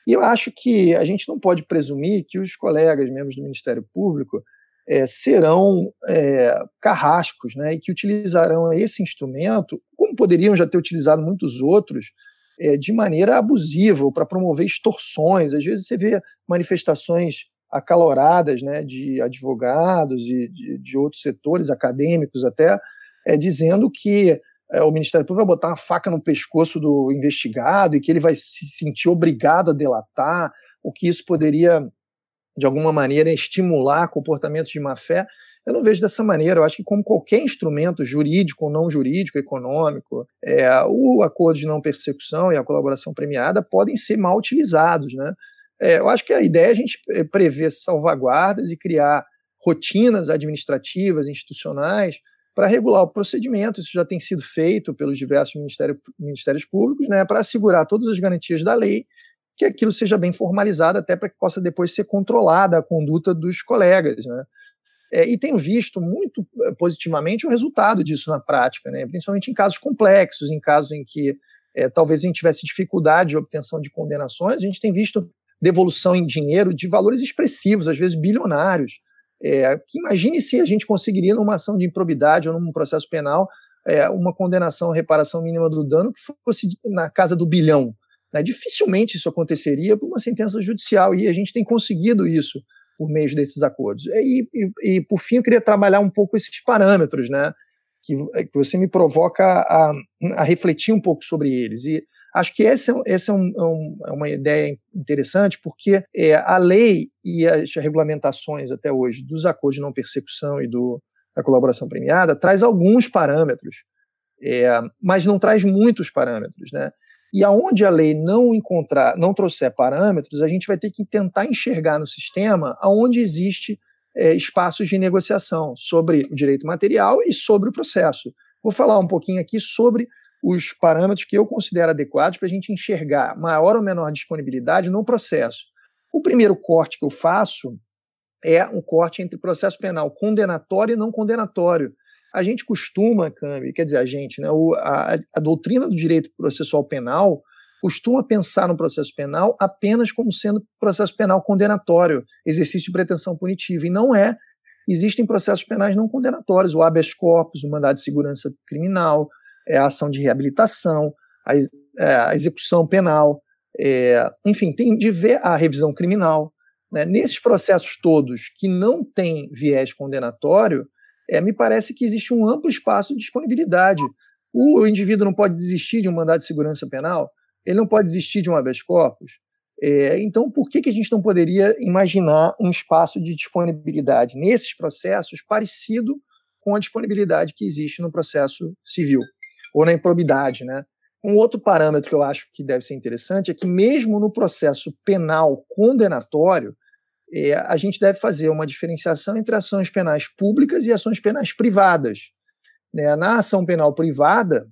E eu acho que a gente não pode presumir que os colegas, membros do Ministério Público, é, serão é, carrascos, né, e que utilizarão esse instrumento, como poderiam já ter utilizado muitos outros, é, de maneira abusiva, para promover extorsões. Às vezes você vê manifestações acaloradas né, de advogados e de, de outros setores, acadêmicos até, é, dizendo que o Ministério Público vai botar uma faca no pescoço do investigado e que ele vai se sentir obrigado a delatar, o que isso poderia de alguma maneira, estimular comportamentos de má-fé. Eu não vejo dessa maneira. Eu acho que, como qualquer instrumento jurídico ou não jurídico, econômico, é, o acordo de não persecução e a colaboração premiada podem ser mal utilizados. Né? É, eu acho que a ideia é a gente é, prever salvaguardas e criar rotinas administrativas, institucionais, para regular o procedimento. Isso já tem sido feito pelos diversos ministérios, ministérios públicos, né, para assegurar todas as garantias da lei que aquilo seja bem formalizado, até para que possa depois ser controlada a conduta dos colegas. Né? É, e tenho visto muito eh, positivamente o resultado disso na prática, né? principalmente em casos complexos, em casos em que é, talvez a gente tivesse dificuldade de obtenção de condenações, a gente tem visto devolução em dinheiro de valores expressivos, às vezes bilionários. É, imagine se a gente conseguiria, numa ação de improbidade ou num processo penal, é, uma condenação reparação mínima do dano que fosse na casa do bilhão. Né? Dificilmente isso aconteceria por uma sentença judicial, e a gente tem conseguido isso por meio desses acordos. E, e, e por fim, eu queria trabalhar um pouco esses parâmetros, né? que, é, que você me provoca a, a, refletir um pouco sobre eles. E acho que essa, é essa é, um, é um, é, uma ideia interessante, porque é, a lei e as regulamentações até hoje dos acordos de não persecução e do, da colaboração premiada traz alguns parâmetros, é, mas não traz muitos parâmetros. Né? E aonde a lei não encontrar, não trouxer parâmetros, a gente vai ter que tentar enxergar no sistema aonde existe é, espaços de negociação sobre o direito material e sobre o processo. Vou falar um pouquinho aqui sobre os parâmetros que eu considero adequados para a gente enxergar maior ou menor disponibilidade no processo. O primeiro corte que eu faço é um corte entre processo penal condenatório e não condenatório. A gente costuma, Cami, quer dizer, a gente, né, o, a, a doutrina do direito processual penal costuma pensar no processo penal apenas como sendo processo penal condenatório, exercício de pretensão punitiva, e não é. Existem processos penais não condenatórios, o habeas corpus, o mandado de segurança criminal, é, a ação de reabilitação, é, a, execução penal, é, enfim, tem de ver a revisão criminal. Né? Nesses processos todos que não têm viés condenatório, é, me parece que existe um amplo espaço de disponibilidade. O indivíduo não pode desistir de um mandado de segurança penal, ele não pode desistir de um habeas corpus. É, então, por que, que a gente não poderia imaginar um espaço de disponibilidade nesses processos parecido com a disponibilidade que existe no processo civil ou na improbidade, né? Um outro parâmetro que eu acho que deve ser interessante é que mesmo no processo penal condenatório, é, a gente deve fazer uma diferenciação entre ações penais públicas e ações penais privadas. Né? Na ação penal privada,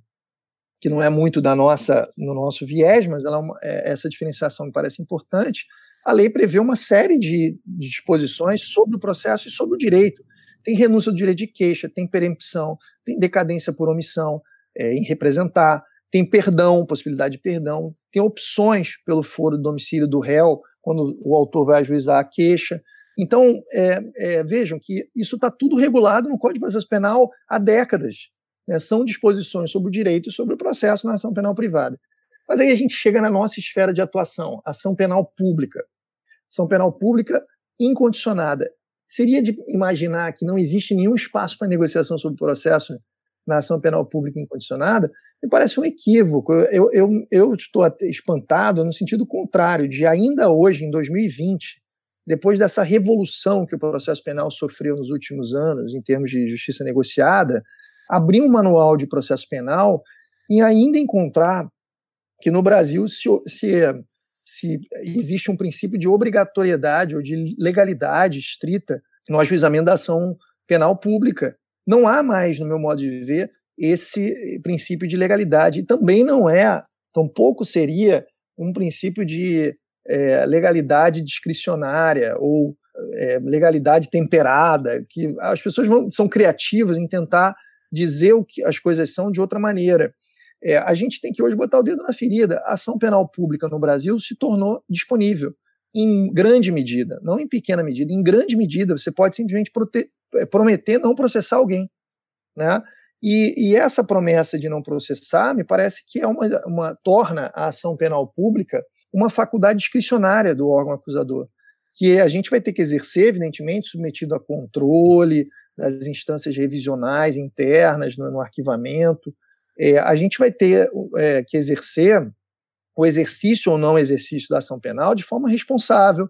que não é muito da nossa, no nosso viés, mas ela, é, é, essa diferenciação me parece importante, a lei prevê uma série de, de disposições sobre o processo e sobre o direito. Tem renúncia do direito de queixa, tem perempção, tem decadência por omissão é, em representar, tem perdão, possibilidade de perdão, tem opções pelo foro do domicílio do réu quando o autor vai ajuizar a queixa. Então, é, é, vejam que isso está tudo regulado no Código de Processo Penal há décadas. Né? São disposições sobre o direito e sobre o processo na ação penal privada. Mas aí a gente chega na nossa esfera de atuação, ação penal pública. Ação penal pública incondicionada. Seria de imaginar que não existe nenhum espaço para negociação sobre o processo na ação penal pública incondicionada, me parece um equívoco. Eu, eu, eu estou espantado no sentido contrário, de ainda hoje, em 2020, depois dessa revolução que o processo penal sofreu nos últimos anos, em termos de justiça negociada, abrir um manual de processo penal e ainda encontrar que no Brasil se, se, se existe um princípio de obrigatoriedade ou de legalidade estrita no ajuizamento da ação penal pública. Não há mais, no meu modo de ver, esse princípio de legalidade. E também não é, tampouco seria um princípio de é, legalidade discricionária ou é, legalidade temperada, que as pessoas vão, são criativas em tentar dizer o que as coisas são de outra maneira. É, a gente tem que hoje botar o dedo na ferida. A ação penal pública no Brasil se tornou disponível em grande medida, não em pequena medida, em grande medida. Você pode simplesmente é, prometer não processar alguém. Né? E, e, essa promessa de não processar me parece que é uma, uma torna a ação penal pública uma faculdade discricionária do órgão acusador, que a gente vai ter que exercer, evidentemente, submetido a controle das instâncias revisionais internas no, no arquivamento. É, a gente vai ter é, que exercer o exercício ou não exercício da ação penal de forma responsável,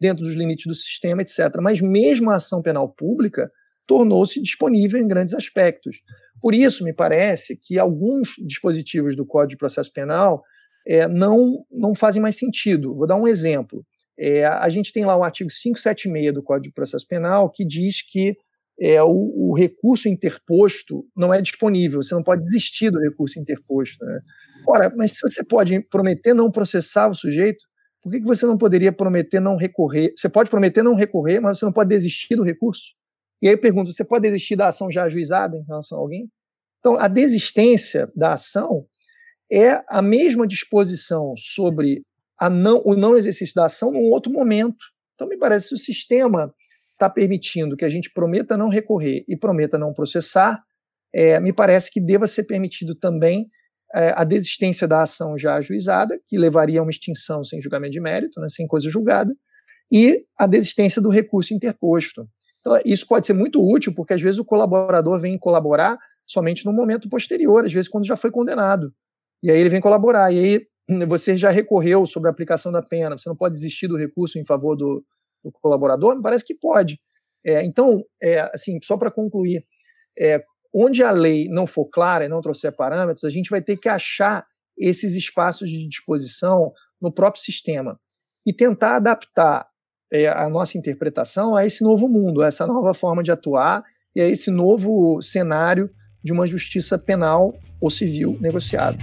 dentro dos limites do sistema, etc. Mas mesmo a ação penal pública tornou-se disponível em grandes aspectos. Por isso, me parece que alguns dispositivos do Código de Processo Penal é, não, não fazem mais sentido. Vou dar um exemplo. É, a gente tem lá o artigo 576 do Código de Processo Penal que diz que é, o, o, recurso interposto não é disponível, você não pode desistir do recurso interposto. Né? Ora, mas se você pode prometer não processar o sujeito, por que, que você não poderia prometer não recorrer? Você pode prometer não recorrer, mas você não pode desistir do recurso? E aí eu pergunto: você pode desistir da ação já ajuizada em relação a alguém? Então, a desistência da ação é a mesma disposição sobre não, o não exercício da ação num outro momento. Então, me parece que o sistema está permitindo que a gente prometa não recorrer e prometa não processar, é, me parece que deva ser permitido também é, a desistência da ação já ajuizada, que levaria a uma extinção sem julgamento de mérito, né, sem coisa julgada, e a desistência do recurso interposto. Então, é, isso pode ser muito útil, porque às vezes o colaborador vem colaborar somente no momento posterior, às vezes quando já foi condenado. E aí ele vem colaborar, e aí você já recorreu sobre a aplicação da pena, você não pode desistir do recurso em favor do, do colaborador? Me parece que pode. É, então, é, assim, só para concluir, é, onde a lei não for clara e não trouxer parâmetros, a gente vai ter que achar esses espaços de disposição no próprio sistema e tentar adaptar é, a nossa interpretação a esse novo mundo, a essa nova forma de atuar e a esse novo cenário de uma justiça penal ou civil negociada.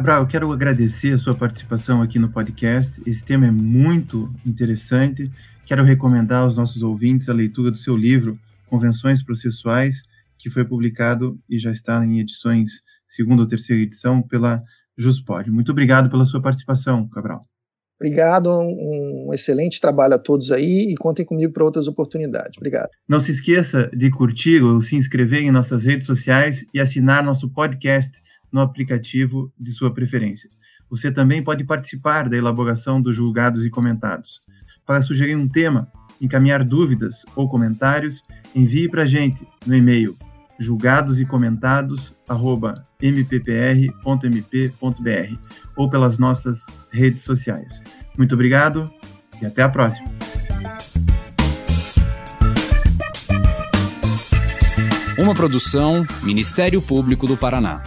Cabral, eu quero agradecer a sua participação aqui no podcast. Esse tema é muito interessante. Quero recomendar aos nossos ouvintes a leitura do seu livro Convenções Processuais, que foi publicado e já está em edições segunda ou terceira edição pela Juspod. Muito obrigado pela sua participação, Cabral. Obrigado, um, um excelente trabalho a todos aí e contem comigo para outras oportunidades. Obrigado. Não se esqueça de curtir ou se inscrever em nossas redes sociais e assinar nosso podcast no aplicativo de sua preferência. Você também pode participar da elaboração dos julgados e comentados. Para sugerir um tema, encaminhar dúvidas ou comentários, envie para a gente no e-mail julgados e ou pelas nossas redes sociais. Muito obrigado e até a próxima. Uma produção Ministério Público do Paraná.